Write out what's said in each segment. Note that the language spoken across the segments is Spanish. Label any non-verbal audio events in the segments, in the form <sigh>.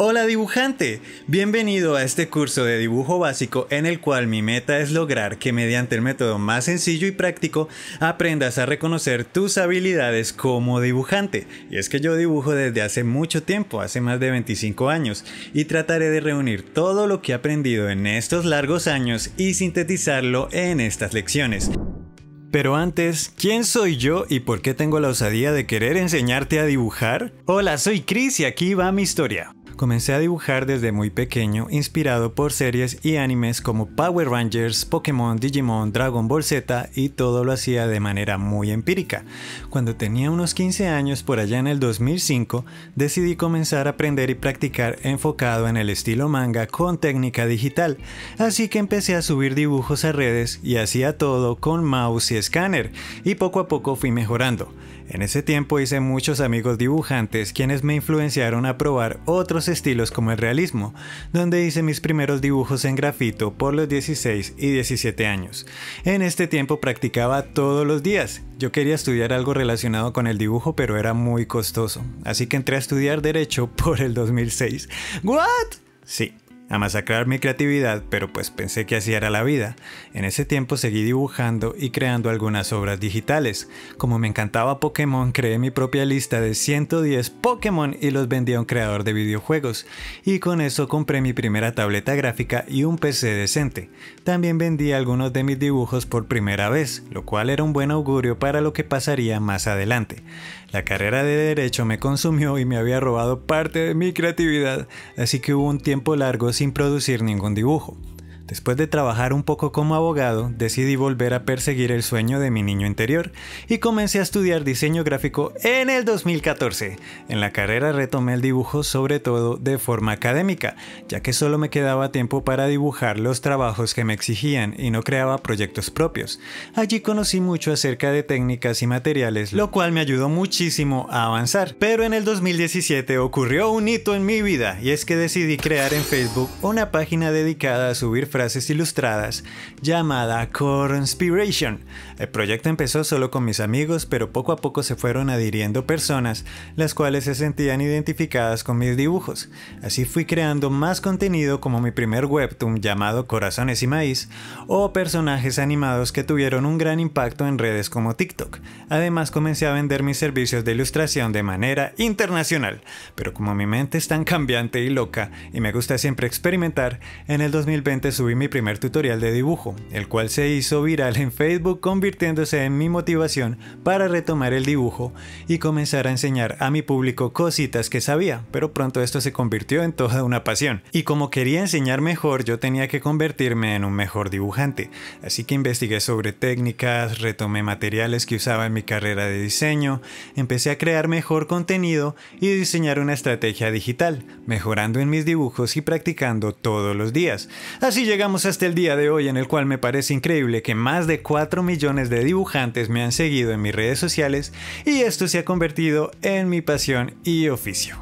Hola dibujante, bienvenido a este curso de dibujo básico en el cual mi meta es lograr que mediante el método más sencillo y práctico aprendas a reconocer tus habilidades como dibujante. Y es que yo dibujo desde hace mucho tiempo, hace más de 25 años, y trataré de reunir todo lo que he aprendido en estos largos años y sintetizarlo en estas lecciones. Pero antes, ¿quién soy yo y por qué tengo la osadía de querer enseñarte a dibujar? Hola, soy Chris y aquí va mi historia. Comencé a dibujar desde muy pequeño, inspirado por series y animes como Power Rangers, Pokémon, Digimon, Dragon Ball Z y todo lo hacía de manera muy empírica. Cuando tenía unos 15 años por allá en el 2005, decidí comenzar a aprender y practicar enfocado en el estilo manga con técnica digital, así que empecé a subir dibujos a redes y hacía todo con mouse y escáner, y poco a poco fui mejorando. En ese tiempo hice muchos amigos dibujantes quienes me influenciaron a probar otros estilos como el realismo, donde hice mis primeros dibujos en grafito por los 16 y 17 años. En este tiempo practicaba todos los días. Yo quería estudiar algo relacionado con el dibujo, pero era muy costoso, así que entré a estudiar derecho <laughs> por el 2006. ¿What? Sí, a masacrar mi creatividad, pero pues pensé que así era la vida. En ese tiempo seguí dibujando y creando algunas obras digitales. Como me encantaba Pokémon, creé mi propia lista de 110 Pokémon y los vendí a un creador de videojuegos. Y con eso compré mi primera tableta gráfica y un PC decente. También vendí algunos de mis dibujos por primera vez, lo cual era un buen augurio para lo que pasaría más adelante. La carrera de derecho me consumió y me había robado parte de mi creatividad, así que hubo un tiempo largo sin producir ningún dibujo. Después de trabajar un poco como abogado, decidí volver a perseguir el sueño de mi niño interior y comencé a estudiar diseño gráfico en el 2014. En la carrera retomé el dibujo sobre todo de forma académica, ya que solo me quedaba tiempo para dibujar los trabajos que me exigían y no creaba proyectos propios. Allí conocí mucho acerca de técnicas y materiales, lo cual me ayudó muchísimo a avanzar. Pero en el 2017 ocurrió un hito en mi vida y es que decidí crear en Facebook una página dedicada a subir frases ilustradas llamada Conspiration. El proyecto empezó solo con mis amigos, pero poco a poco se fueron adhiriendo personas, las cuales se sentían identificadas con mis dibujos. Así fui creando más contenido como mi primer webtoon llamado Corazones y Maíz, o personajes animados que tuvieron un gran impacto en redes como TikTok. Además comencé a vender mis servicios de ilustración de manera internacional, pero como mi mente es tan cambiante y loca y me gusta siempre experimentar, en el 2020 subí mi primer tutorial de dibujo, el cual se hizo viral en Facebook convirtiéndose en mi motivación para retomar el dibujo y comenzar a enseñar a mi público cositas que sabía, pero pronto esto se convirtió en toda una pasión. Y como quería enseñar mejor, yo tenía que convertirme en un mejor dibujante, así que investigué sobre técnicas, retomé materiales que usaba en mi carrera de diseño, empecé a crear mejor contenido y diseñar una estrategia digital, mejorando en mis dibujos y practicando todos los días. Así llegamos hasta el día de hoy en el cual me parece increíble que más de 4 millones de dibujantes me han seguido en mis redes sociales y esto se ha convertido en mi pasión y oficio.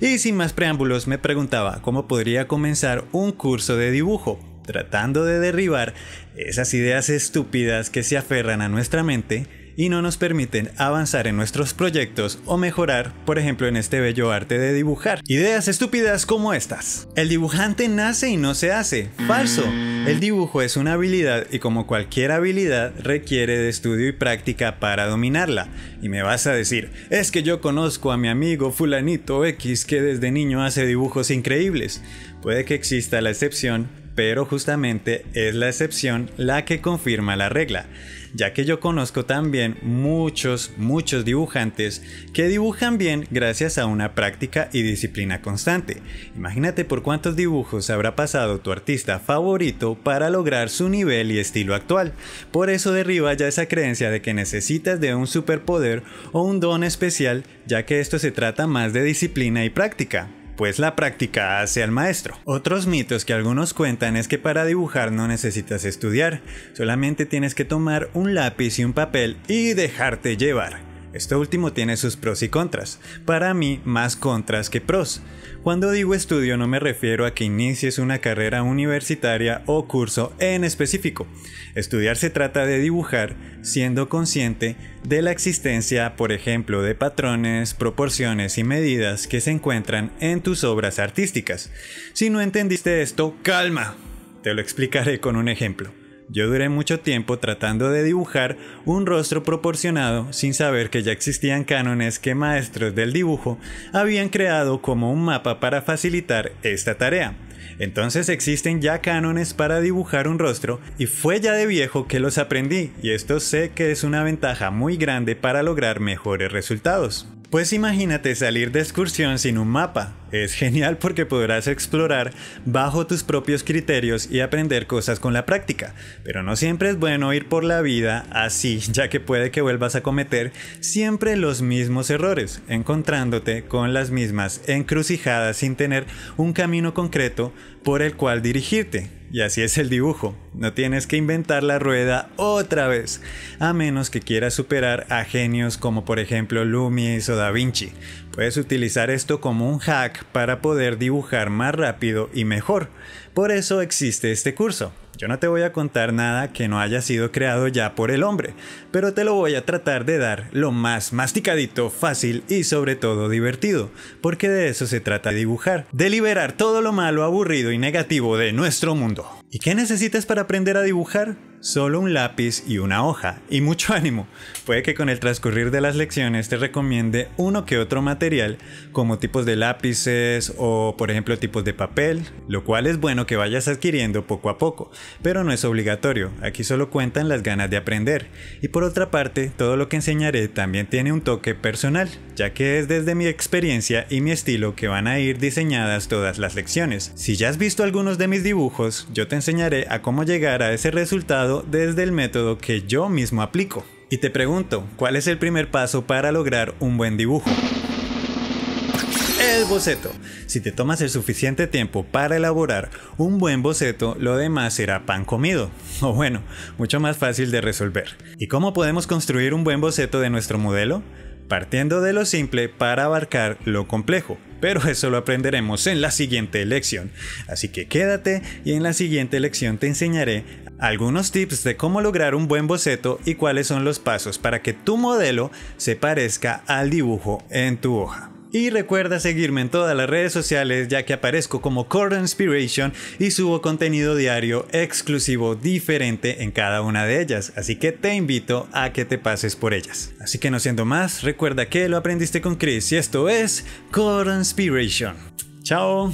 Y sin más preámbulos me preguntaba cómo podría comenzar un curso de dibujo, tratando de derribar esas ideas estúpidas que se aferran a nuestra mente y no nos permiten avanzar en nuestros proyectos o mejorar, por ejemplo, en este bello arte de dibujar. Ideas estúpidas como estas. El dibujante nace y no se hace. Falso. El dibujo es una habilidad y como cualquier habilidad requiere de estudio y práctica para dominarla. Y me vas a decir, es que yo conozco a mi amigo fulanito X que desde niño hace dibujos increíbles. Puede que exista la excepción, pero justamente es la excepción la que confirma la regla, ya que yo conozco también muchos, muchos dibujantes que dibujan bien gracias a una práctica y disciplina constante. Imagínate por cuántos dibujos habrá pasado tu artista favorito para lograr su nivel y estilo actual. Por eso derriba ya esa creencia de que necesitas de un superpoder o un don especial, ya que esto se trata más de disciplina y práctica pues la práctica hace al maestro. Otros mitos que algunos cuentan es que para dibujar no necesitas estudiar, solamente tienes que tomar un lápiz y un papel y dejarte llevar. Esto último tiene sus pros y contras, para mí más contras que pros. Cuando digo estudio no me refiero a que inicies una carrera universitaria o curso en específico. Estudiar se trata de dibujar siendo consciente de la existencia, por ejemplo, de patrones, proporciones y medidas que se encuentran en tus obras artísticas. Si no entendiste esto, calma. Te lo explicaré con un ejemplo. Yo duré mucho tiempo tratando de dibujar un rostro proporcionado sin saber que ya existían cánones que maestros del dibujo habían creado como un mapa para facilitar esta tarea. Entonces existen ya cánones para dibujar un rostro y fue ya de viejo que los aprendí y esto sé que es una ventaja muy grande para lograr mejores resultados. Pues imagínate salir de excursión sin un mapa. Es genial porque podrás explorar bajo tus propios criterios y aprender cosas con la práctica. Pero no siempre es bueno ir por la vida así, ya que puede que vuelvas a cometer siempre los mismos errores, encontrándote con las mismas encrucijadas sin tener un camino concreto por el cual dirigirte. Y así es el dibujo, no tienes que inventar la rueda otra vez, a menos que quieras superar a genios como por ejemplo Lumis o Da Vinci. Puedes utilizar esto como un hack para poder dibujar más rápido y mejor. Por eso existe este curso. Yo no te voy a contar nada que no haya sido creado ya por el hombre, pero te lo voy a tratar de dar lo más masticadito, fácil y sobre todo divertido, porque de eso se trata dibujar, de liberar todo lo malo, aburrido y negativo de nuestro mundo. ¿Y qué necesitas para aprender a dibujar? solo un lápiz y una hoja, y mucho <laughs> ánimo. Puede que con el transcurrir de las lecciones te recomiende uno que otro material, como tipos de lápices o por ejemplo tipos de papel, lo cual es bueno que vayas adquiriendo poco a poco, pero no es obligatorio, aquí solo cuentan las ganas de aprender. Y por otra parte, todo lo que enseñaré también tiene un toque personal, ya que es desde mi experiencia y mi estilo que van a ir diseñadas todas las lecciones. Si ya has visto algunos de mis dibujos, yo te enseñaré a cómo llegar a ese resultado desde el método que yo mismo aplico. Y te pregunto, ¿cuál es el primer paso para lograr un buen dibujo? El boceto. Si te tomas el suficiente tiempo para elaborar un buen boceto, lo demás será pan comido, <laughs> o bueno, mucho más fácil de resolver. ¿Y cómo podemos construir un buen boceto de nuestro modelo? Partiendo de lo simple para abarcar lo complejo pero eso lo aprenderemos en la siguiente lección. Así que quédate y en la siguiente lección te enseñaré algunos tips de cómo lograr un buen boceto y cuáles son los pasos para que tu modelo se parezca al dibujo en tu hoja. Y recuerda seguirme en todas las redes sociales ya que aparezco como Core Inspiration y subo contenido diario exclusivo diferente en cada una de ellas, así que te invito a que te pases por ellas. Así que no siendo más, recuerda que lo aprendiste con Chris y esto es Core Inspiration. Chao.